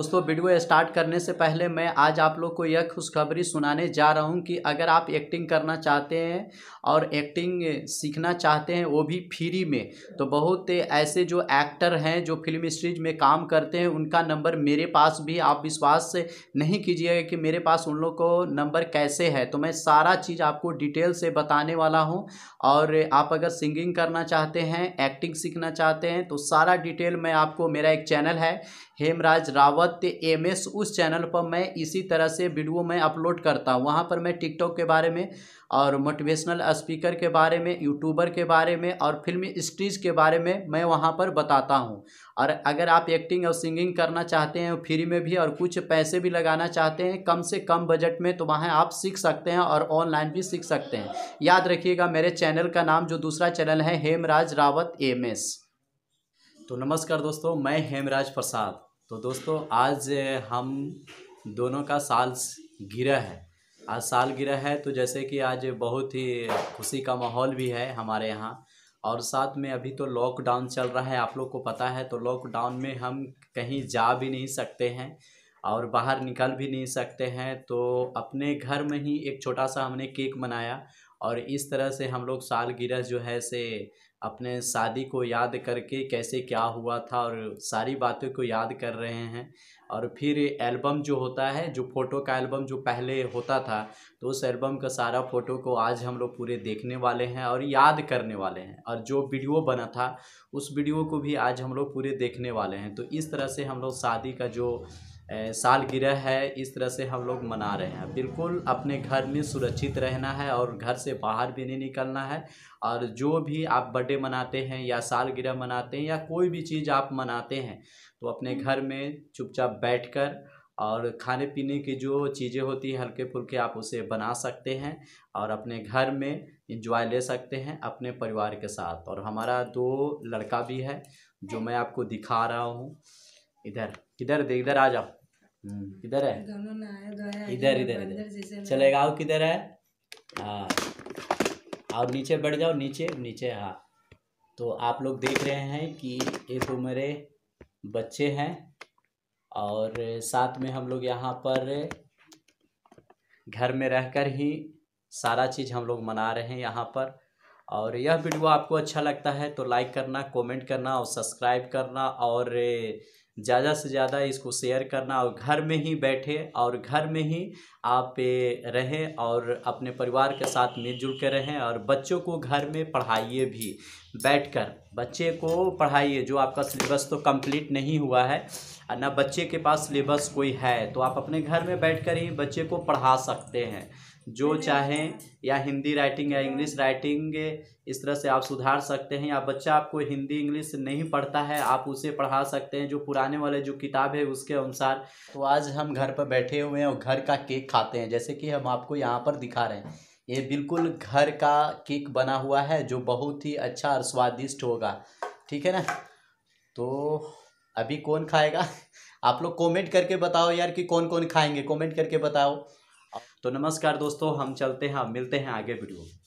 दोस्तों video start करने से पहले मैं आज आप लोग को यह खुशखबरी सुनाने जा रहा हूँ कि अगर आप एक्टिंग करना चाहते हैं और एक्टिंग सीखना चाहते हैं वो भी फ्री में तो बहुत ऐसे जो एक्टर हैं जो फिल्म स्ट्रीज में काम करते हैं उनका नंबर मेरे पास भी आप विश्वास से नहीं कीजिएगा कि मेरे पास उन लोग को नंबर कैसे है तो मैं सारा चीज़ आपको डिटेल से बताने वाला हूँ और आप अगर सिंगिंग करना चाहते हैं एक्टिंग सीखना चाहते हैं तो सारा डिटेल मैं आपको मेरा एक चैनल है हेमराज रावत सत्य एम एस उस चैनल पर मैं इसी तरह से वीडियो मैं अपलोड करता हूँ वहाँ पर मैं टिकटॉक के बारे में और मोटिवेशनल स्पीकर के बारे में यूट्यूबर के बारे में और फिल्म स्ट्रीज के बारे में मैं वहाँ पर बताता हूँ और अगर आप एक्टिंग और सिंगिंग करना चाहते हैं फ्री में भी और कुछ पैसे भी लगाना चाहते हैं कम से कम बजट में तो वहाँ आप सीख सकते हैं और ऑनलाइन भी सीख सकते हैं याद रखिएगा मेरे चैनल का नाम जो दूसरा चैनल है हेमराज रावत एम तो नमस्कार दोस्तों मैं हेमराज प्रसाद तो दोस्तों आज हम दोनों का साल गिरा है आज साल गिरा है तो जैसे कि आज बहुत ही खुशी का माहौल भी है हमारे यहाँ और साथ में अभी तो लॉकडाउन चल रहा है आप लोग को पता है तो लॉकडाउन में हम कहीं जा भी नहीं सकते हैं और बाहर निकल भी नहीं सकते हैं तो अपने घर में ही एक छोटा सा हमने केक बनाया और इस तरह से हम लोग सालगिरह जो है से अपने शादी को याद करके कैसे क्या हुआ था और सारी बातों को याद कर रहे हैं और फिर एल्बम जो होता है जो फ़ोटो का एल्बम जो पहले होता था तो उस एल्बम का सारा फ़ोटो को आज हम लोग पूरे देखने वाले हैं और याद करने वाले हैं और जो वीडियो बना था उस वीडियो को भी आज हम लोग पूरे देखने वाले हैं तो इस तरह से हम लोग शादी का जो सालगिरह है इस तरह से हम लोग मना रहे हैं बिल्कुल अपने घर में सुरक्षित रहना है और घर से बाहर भी नहीं निकलना है और जो भी आप बर्थडे मनाते हैं या सालगिरह मनाते हैं या कोई भी चीज़ आप मनाते हैं तो अपने घर में चुपचाप बैठकर और खाने पीने की जो चीज़ें होती है हल्के फुल्के आप उसे बना सकते हैं और अपने घर में इंजॉय ले सकते हैं अपने परिवार के साथ और हमारा दो लड़का भी है जो मैं आपको दिखा रहा हूँ इधर इधर इधर आ जाओ हम्म, किधर है इधर इधर इधर चलेगा आओ किधर है हाँ और नीचे बढ़ जाओ नीचे नीचे हाँ तो आप लोग देख रहे हैं कि ये तो मेरे बच्चे हैं और साथ में हम लोग यहाँ पर घर में रहकर ही सारा चीज़ हम लोग मना रहे हैं यहाँ पर और यह वीडियो आपको अच्छा लगता है तो लाइक करना कमेंट करना और सब्सक्राइब करना और ज़्यादा से ज़्यादा इसको शेयर करना और घर में ही बैठे और घर में ही आप रहें और अपने परिवार के साथ मिलजुल के रहें और बच्चों को घर में पढ़ाइए भी बैठकर बच्चे को पढ़ाइए जो आपका सिलेबस तो कंप्लीट नहीं हुआ है ना बच्चे के पास सिलेबस कोई है तो आप अपने घर में बैठ ही बच्चे को पढ़ा सकते हैं जो चाहें या हिंदी राइटिंग या इंग्लिश राइटिंग इस तरह से आप सुधार सकते हैं या बच्चा आपको हिंदी इंग्लिश नहीं पढ़ता है आप उसे पढ़ा सकते हैं जो पुराने बताने वाले जो किताब है उसके अनुसार तो आज हम घर पर बैठे हुए हैं और घर का केक खाते हैं जैसे कि हम आपको यहाँ पर दिखा रहे हैं ये बिल्कुल घर का केक बना हुआ है जो बहुत ही अच्छा और स्वादिष्ट होगा ठीक है ना तो अभी कौन खाएगा आप लोग कमेंट करके बताओ यार कि कौन कौन खाएंगे कमेंट करके बताओ तो नमस्कार दोस्तों हम चलते हैं मिलते हैं आगे वीडियो में